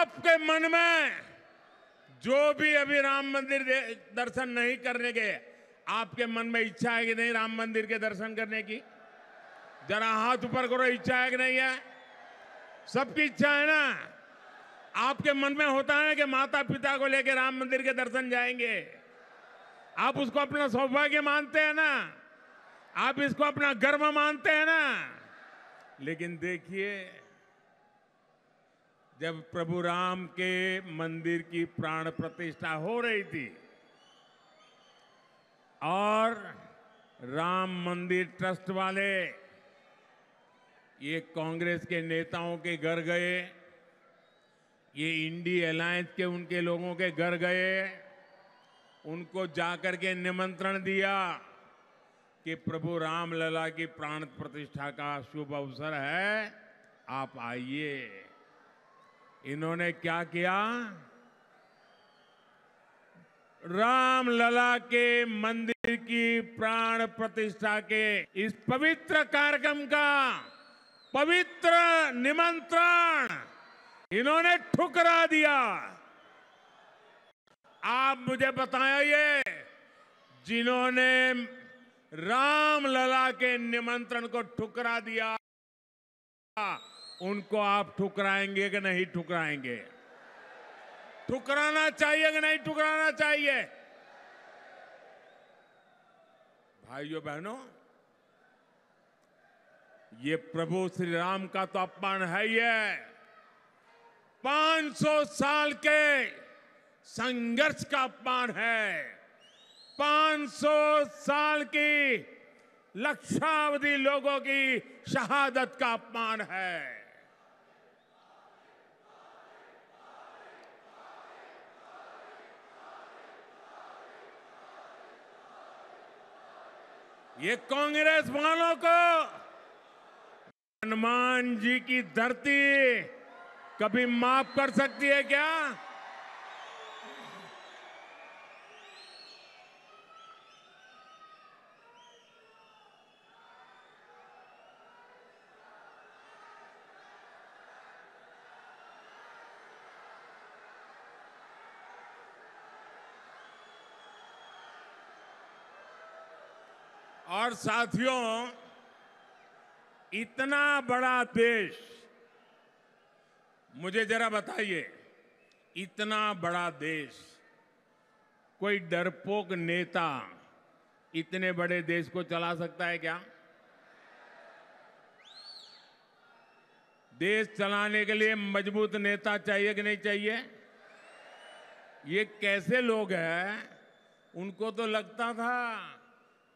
आपके मन में जो भी अभी राम मंदिर दर्शन नहीं करने के आपके मन में इच्छा है कि नहीं राम मंदिर के दर्शन करने की जरा हाथ ऊपर करो इच्छा है कि नहीं है सबकी इच्छा है ना आपके मन में होता है कि माता पिता को लेकर राम मंदिर के दर्शन जाएंगे आप उसको अपना सौभाग्य मानते हैं ना आप इसको अपना गर्व मानते हैं ना लेकिन देखिए जब प्रभु राम के मंदिर की प्राण प्रतिष्ठा हो रही थी और राम मंदिर ट्रस्ट वाले ये कांग्रेस के नेताओं के घर गए ये इंडी अलायंस के उनके लोगों के घर गए उनको जाकर के निमंत्रण दिया कि प्रभु राम लला की प्राण प्रतिष्ठा का शुभ अवसर है आप आइए इन्होंने क्या किया राम लला के मंदिर की प्राण प्रतिष्ठा के इस पवित्र कार्यक्रम का पवित्र निमंत्रण इन्होंने ठुकरा दिया आप मुझे बताया ये जिन्होंने राम लला के निमंत्रण को ठुकरा दिया उनको आप ठुकराएंगे कि नहीं ठुकराएंगे ठुकराना चाहिए कि नहीं ठुकराना चाहिए भाइयों बहनों ये प्रभु श्री राम का तो अपमान है ही 500 साल के संघर्ष का अपमान है 500 साल की लक्षावधि लोगों की शहादत का अपमान है ये कांग्रेस वालों को हनुमान जी की धरती कभी माफ कर सकती है क्या और साथियों इतना बड़ा देश मुझे जरा बताइए इतना बड़ा देश कोई डरपोक नेता इतने बड़े देश को चला सकता है क्या देश चलाने के लिए मजबूत नेता चाहिए कि नहीं चाहिए ये कैसे लोग हैं उनको तो लगता था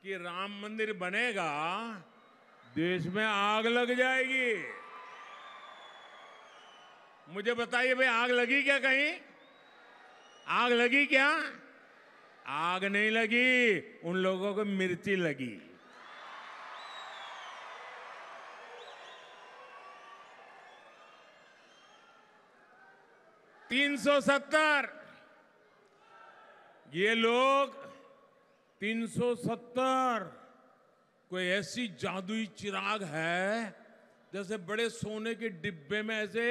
कि राम मंदिर बनेगा देश में आग लग जाएगी मुझे बताइए भाई आग लगी क्या कहीं आग लगी क्या आग नहीं लगी उन लोगों को मिर्ची लगी तीन सौ सत्तर ये लोग 370 कोई ऐसी जादुई चिराग है जैसे बड़े सोने के डिब्बे में ऐसे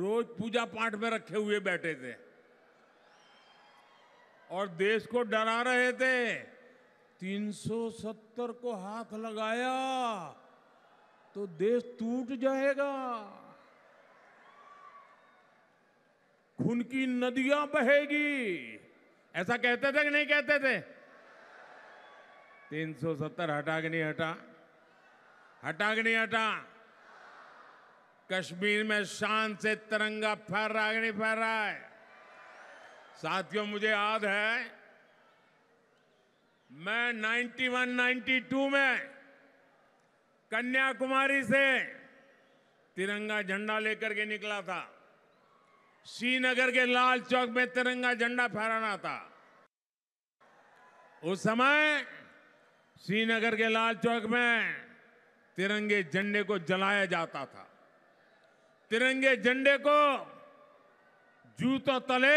रोज पूजा पाठ में रखे हुए बैठे थे और देश को डरा रहे थे 370 को हाथ लगाया तो देश टूट जाएगा खून की नदियां बहेगी ऐसा कहते थे कि नहीं कहते थे तीन सत्तर हटा के नहीं हटा हटा के नहीं हटा कश्मीर में शान से तिरंगा फहर रहा है नहीं फहर रहा है साथियों मुझे याद है मैं 91 92 में कन्याकुमारी से तिरंगा झंडा लेकर के निकला था श्रीनगर के लाल चौक में तिरंगा झंडा फहराना था उस समय श्रीनगर के लाल चौक में तिरंगे झंडे को जलाया जाता था तिरंगे झंडे को जूतो तले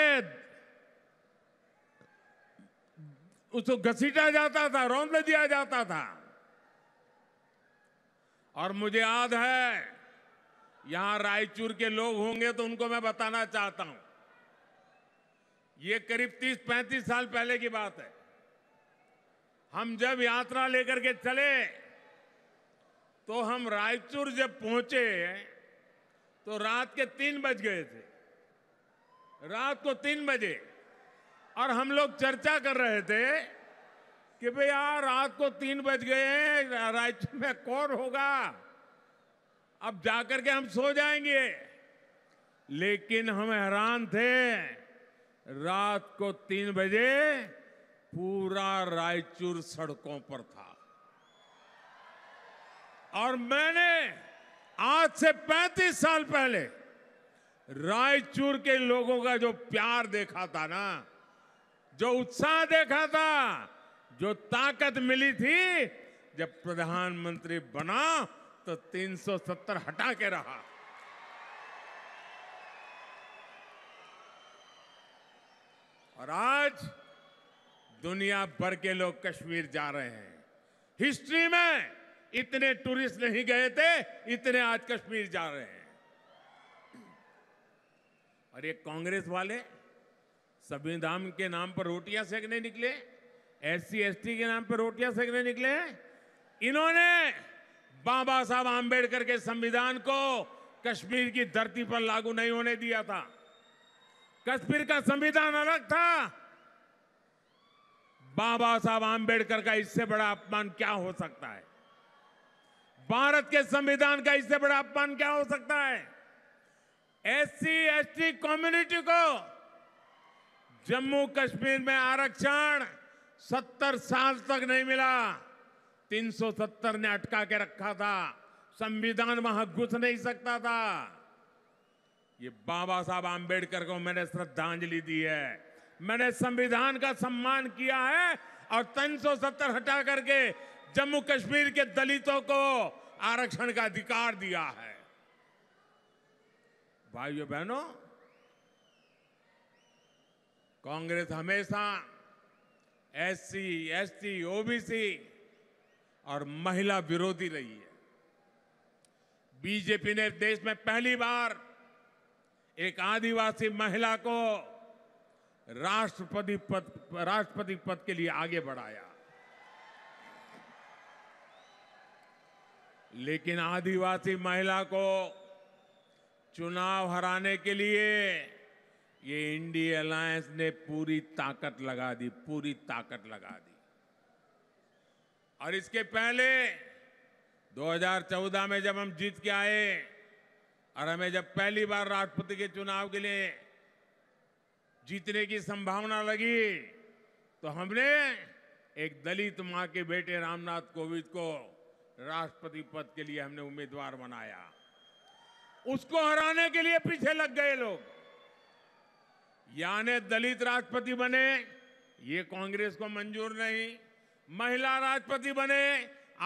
उसको घसीटा जाता था रौंद दिया जाता था और मुझे याद है यहां रायचूर के लोग होंगे तो उनको मैं बताना चाहता हूं ये करीब 30-35 साल पहले की बात है हम जब यात्रा लेकर के चले तो हम रायचूर जब पहुंचे तो रात के तीन बज गए थे रात को तीन बजे और हम लोग चर्चा कर रहे थे कि भाई यार रात को तीन बज गए रायचूर में कौन होगा अब जाकर के हम सो जाएंगे लेकिन हम हैरान थे रात को तीन बजे पूरा रायचूर सड़कों पर था और मैंने आज से 35 साल पहले रायचूर के लोगों का जो प्यार देखा था ना जो उत्साह देखा था जो ताकत मिली थी जब प्रधानमंत्री बना तो 370 हटा के रहा और आज दुनिया भर के लोग कश्मीर जा रहे हैं हिस्ट्री में इतने टूरिस्ट नहीं गए थे इतने आज कश्मीर जा रहे हैं और ये कांग्रेस वाले संविधान के नाम पर रोटियां सेकने निकले एस सी के नाम पर रोटियां सेकने निकले इन्होंने बाबा साहब आम्बेडकर के संविधान को कश्मीर की धरती पर लागू नहीं होने दिया था कश्मीर का संविधान अलग था बाबा साहब आम्बेडकर का इससे बड़ा अपमान क्या हो सकता है भारत के संविधान का इससे बड़ा अपमान क्या हो सकता है एससी एसटी कम्युनिटी को जम्मू कश्मीर में आरक्षण 70 साल तक नहीं मिला 370 ने अटका के रखा था संविधान वहां घुस नहीं सकता था ये बाबा साहब आम्बेडकर को मैंने श्रद्धांजलि दी है मैंने संविधान का सम्मान किया है और तीन सौ सत्तर हटा करके जम्मू कश्मीर के दलितों को आरक्षण का अधिकार दिया है भाइयों बहनों कांग्रेस हमेशा एससी, एसटी, ओबीसी और महिला विरोधी रही है बीजेपी ने देश में पहली बार एक आदिवासी महिला को राष्ट्रपति पद राष्ट्रपति पद के लिए आगे बढ़ाया लेकिन आदिवासी महिला को चुनाव हराने के लिए ये इंडिया अलायंस ने पूरी ताकत लगा दी पूरी ताकत लगा दी और इसके पहले 2014 में जब हम जीत के आए और हमें जब पहली बार राष्ट्रपति के चुनाव के लिए जीतने की संभावना लगी तो हमने एक दलित मां के बेटे रामनाथ कोविंद को राष्ट्रपति पद के लिए हमने उम्मीदवार बनाया उसको हराने के लिए पीछे लग गए लोग यानी दलित राष्ट्रपति बने ये कांग्रेस को मंजूर नहीं महिला राष्ट्रपति बने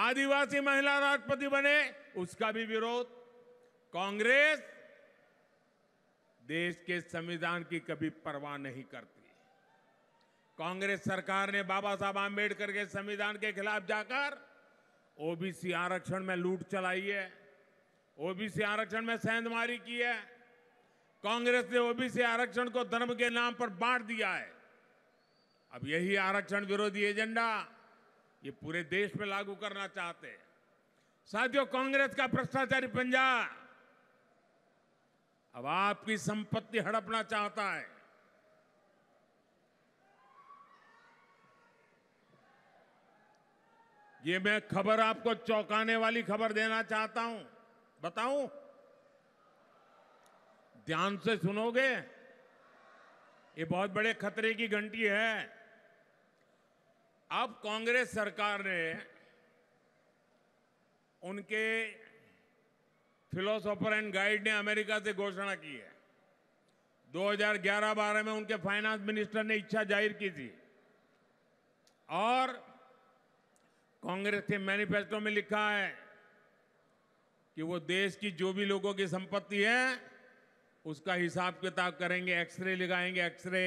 आदिवासी महिला राष्ट्रपति बने उसका भी विरोध कांग्रेस देश के संविधान की कभी परवाह नहीं करती कांग्रेस सरकार ने बाबा साहब आम्बेडकर के संविधान के खिलाफ जाकर ओबीसी आरक्षण में लूट चलाई है ओबीसी आरक्षण में सेंधमारी की है कांग्रेस ने ओबीसी आरक्षण को धर्म के नाम पर बांट दिया है अब यही आरक्षण विरोधी एजेंडा ये पूरे देश में लागू करना चाहते हैं साथियों कांग्रेस का भ्रष्टाचारी पंजाब अब आपकी संपत्ति हड़पना चाहता है ये मैं खबर आपको चौंकाने वाली खबर देना चाहता हूं बताऊं ध्यान से सुनोगे ये बहुत बड़े खतरे की घंटी है अब कांग्रेस सरकार ने उनके फिलोसोफर एंड गाइड ने अमेरिका से घोषणा की है 2011-12 में उनके फाइनेंस मिनिस्टर ने इच्छा जाहिर की थी और कांग्रेस के मैनिफेस्टो में लिखा है कि वो देश की जो भी लोगों की संपत्ति है उसका हिसाब किताब करेंगे एक्सरे लगाएंगे एक्सरे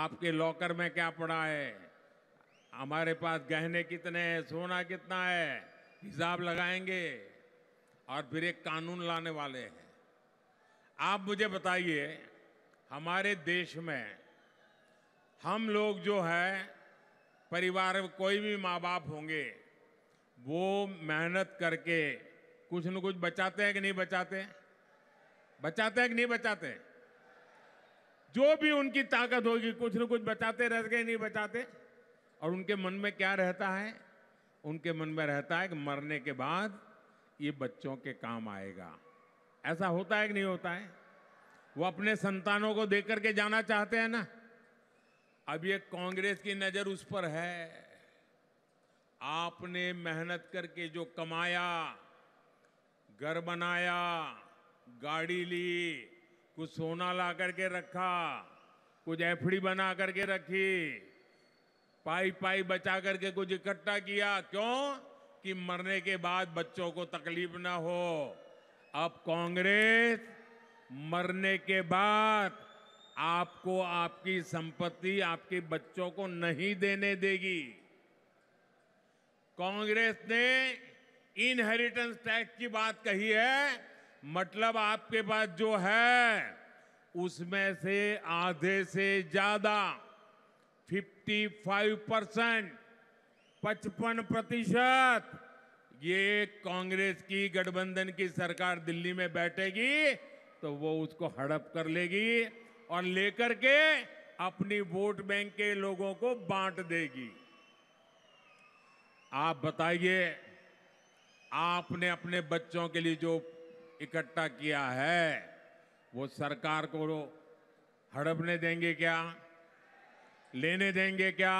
आपके लॉकर में क्या पड़ा है हमारे पास गहने कितने हैं सोना कितना है हिसाब लगाएंगे और फिर एक कानून लाने वाले हैं आप मुझे बताइए हमारे देश में हम लोग जो है परिवार में कोई भी माँ बाप होंगे वो मेहनत करके कुछ न कुछ बचाते हैं कि नहीं बचाते बचाते हैं कि नहीं बचाते जो भी उनकी ताकत होगी कुछ न कुछ बचाते रहते नहीं बचाते और उनके मन में क्या रहता है उनके मन में रहता है कि मरने के बाद ये बच्चों के काम आएगा ऐसा होता है कि नहीं होता है वो अपने संतानों को देख करके जाना चाहते हैं ना अब ये कांग्रेस की नज़र उस पर है आपने मेहनत करके जो कमाया घर बनाया गाड़ी ली कुछ सोना ला करके रखा कुछ एफडी बना करके रखी पाई पाई बचा करके कुछ इकट्ठा किया क्यों कि मरने के बाद बच्चों को तकलीफ ना हो अब कांग्रेस मरने के बाद आपको आपकी संपत्ति आपके बच्चों को नहीं देने देगी कांग्रेस ने इनहेरिटेंस टैक्स की बात कही है मतलब आपके पास जो है उसमें से आधे से ज्यादा 55 परसेंट पचपन प्रतिशत ये कांग्रेस की गठबंधन की सरकार दिल्ली में बैठेगी तो वो उसको हड़प कर लेगी और लेकर के अपनी वोट बैंक के लोगों को बांट देगी आप बताइए आपने अपने बच्चों के लिए जो इकट्ठा किया है वो सरकार को हड़पने देंगे क्या लेने देंगे क्या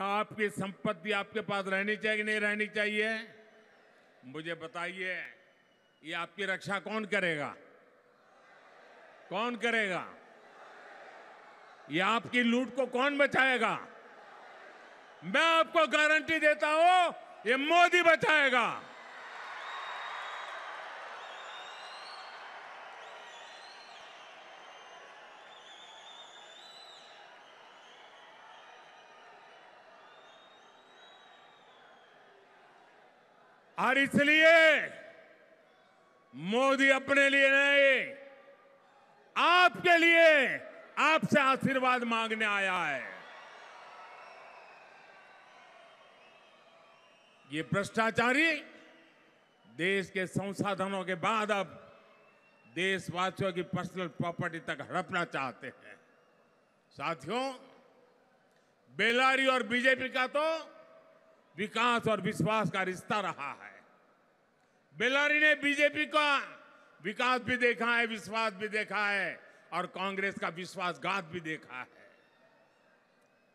आपकी संपत्ति आपके पास रहनी चाहिए कि नहीं रहनी चाहिए मुझे बताइए ये आपकी रक्षा कौन करेगा कौन करेगा ये आपकी लूट को कौन बचाएगा मैं आपको गारंटी देता हूं ये मोदी बचाएगा और इसलिए मोदी अपने लिए नहीं आपके लिए आपसे आशीर्वाद मांगने आया है ये भ्रष्टाचारी देश के संसाधनों के बाद अब देशवासियों की पर्सनल प्रॉपर्टी तक हड़पना चाहते हैं साथियों बेलारी और बीजेपी का तो विकास और विश्वास का रिश्ता रहा है बेलारी ने बीजेपी का विकास भी देखा है विश्वास भी देखा है और कांग्रेस का विश्वासघात भी देखा है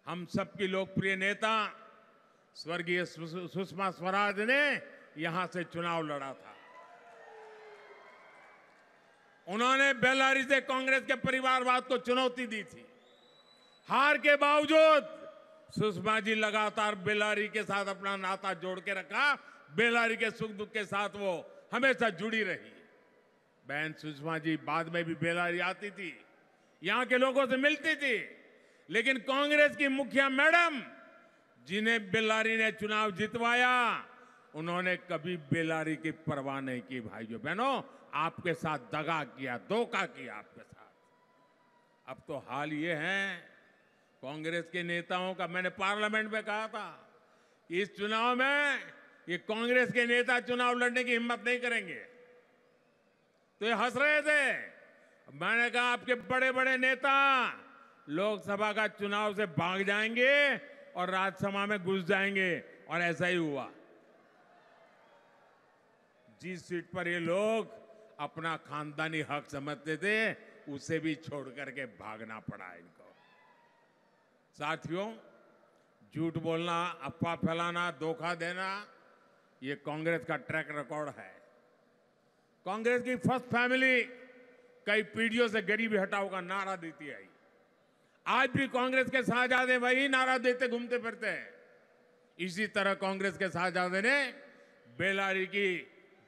हम सबकी लोकप्रिय नेता स्वर्गीय सुषमा स्वराज ने यहां से चुनाव लड़ा था उन्होंने बेलारी से कांग्रेस के परिवारवाद को चुनौती दी थी हार के बावजूद सुषमा जी लगातार बेलारी के साथ अपना नाता जोड़ के रखा बेलारी के सुख दुख के साथ वो हमेशा जुड़ी रही बहन सुषमा जी बाद में भी बेलारी आती थी यहाँ के लोगों से मिलती थी लेकिन कांग्रेस की मुखिया मैडम जिन्हें बेलारी ने चुनाव जितवाया उन्होंने कभी बेलारी की परवाह नहीं की भाइयों बहनों आपके साथ दगा किया धोखा किया आपके साथ अब तो हाल ये है कांग्रेस के नेताओं का मैंने पार्लियामेंट में कहा था इस चुनाव में ये कांग्रेस के नेता चुनाव लड़ने की हिम्मत नहीं करेंगे तो ये हंस रहे थे मैंने कहा आपके बड़े बड़े नेता लोकसभा का चुनाव से भाग जाएंगे और राज्यसभा में घुस जाएंगे और ऐसा ही हुआ जिस सीट पर ये लोग अपना खानदानी हक समझते थे उसे भी छोड़ करके भागना पड़ा इनको साथियों झूठ बोलना अफवाह फैलाना धोखा देना ये कांग्रेस का ट्रैक रिकॉर्ड है कांग्रेस की फर्स्ट फैमिली कई पीढ़ियों से गरीबी हटाओ का नारा देती आई आज भी कांग्रेस के शाहजादे वही नारा देते घूमते फिरते हैं इसी तरह कांग्रेस के शाहजादे ने बेलारी की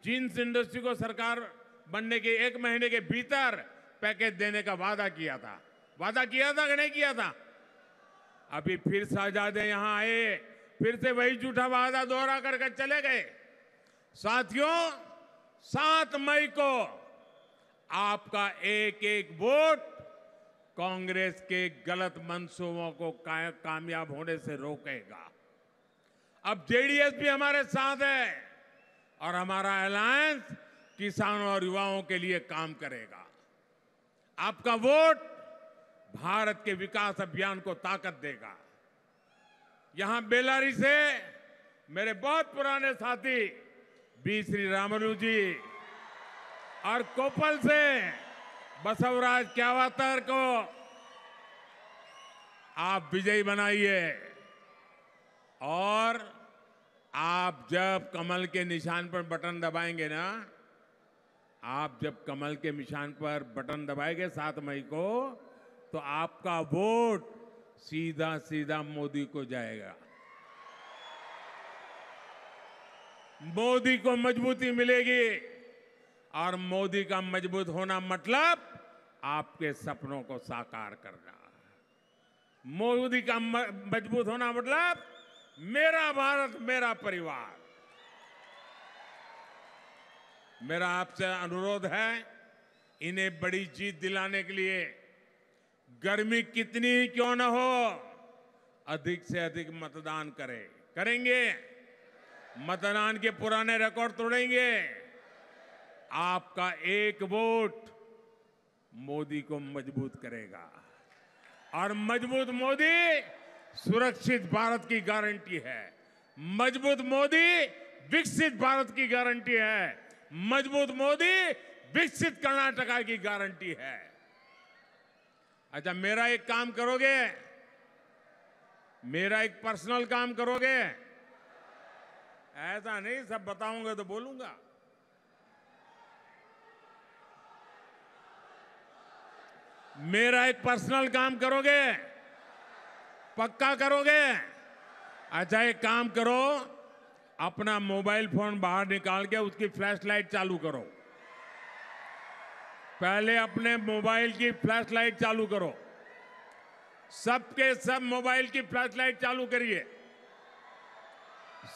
जींस इंडस्ट्री को सरकार बनने के एक महीने के भीतर पैकेज देने का वादा किया था वादा किया था कि नहीं किया था अभी फिर शाहजादे यहां आए फिर से वही झूठा वादा दोहरा करके चले गए साथियों सात मई को आपका एक एक वोट कांग्रेस के गलत मंसूबों को कामयाब होने से रोकेगा अब जेडीएस भी हमारे साथ है और हमारा अलायंस किसानों और युवाओं के लिए काम करेगा आपका वोट भारत के विकास अभियान को ताकत देगा यहां बेलारी से मेरे बहुत पुराने साथी बी श्री रामलू जी और कोपल से बसवराज क्यावातर को आप विजयी बनाइए और आप जब कमल के निशान पर बटन दबाएंगे ना आप जब कमल के निशान पर बटन दबाएंगे सात मई को तो आपका वोट सीधा सीधा मोदी को जाएगा मोदी को मजबूती मिलेगी और मोदी का मजबूत होना मतलब आपके सपनों को साकार करना मोदी का मजबूत होना मतलब मेरा भारत मेरा परिवार मेरा आपसे अनुरोध है इन्हें बड़ी जीत दिलाने के लिए गर्मी कितनी क्यों न हो अधिक से अधिक मतदान करें करेंगे मतदान के पुराने रिकॉर्ड तोड़ेंगे आपका एक वोट मोदी को मजबूत करेगा और मजबूत मोदी सुरक्षित भारत की गारंटी है मजबूत मोदी विकसित भारत की गारंटी है मजबूत मोदी विकसित कर्नाटका की गारंटी है अच्छा मेरा एक काम करोगे मेरा एक पर्सनल काम करोगे ऐसा नहीं सब बताऊंगा तो बोलूंगा मेरा एक पर्सनल काम करोगे पक्का करोगे अच्छा एक काम करो अपना मोबाइल फोन बाहर निकाल के उसकी फ्लैशलाइट चालू करो पहले अपने मोबाइल की फ्लैश लाइट चालू करो सबके सब मोबाइल की फ्लैश लाइट चालू करिए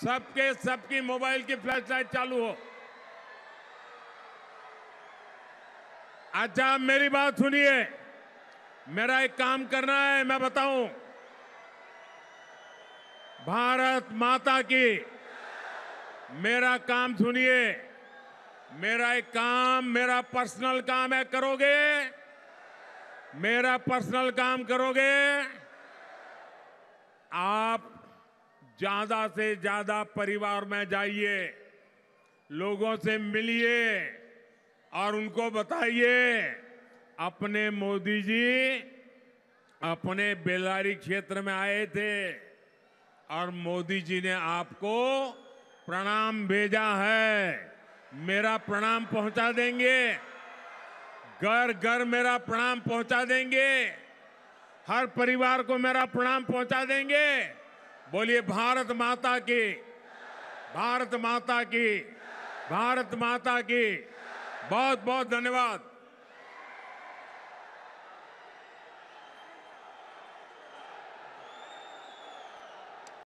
सबके सबकी मोबाइल की फ्लैश लाइट चालू हो अच्छा मेरी बात सुनिए मेरा एक काम करना है मैं बताऊं भारत माता की मेरा काम सुनिए मेरा एक काम मेरा पर्सनल काम है करोगे मेरा पर्सनल काम करोगे आप ज्यादा से ज्यादा परिवार में जाइए लोगों से मिलिए और उनको बताइए अपने मोदी जी अपने बेलारी क्षेत्र में आए थे और मोदी जी ने आपको प्रणाम भेजा है मेरा प्रणाम पहुंचा देंगे घर घर मेरा प्रणाम पहुंचा देंगे हर परिवार को मेरा प्रणाम पहुंचा देंगे बोलिए भारत माता की भारत माता की भारत माता की बहुत बहुत धन्यवाद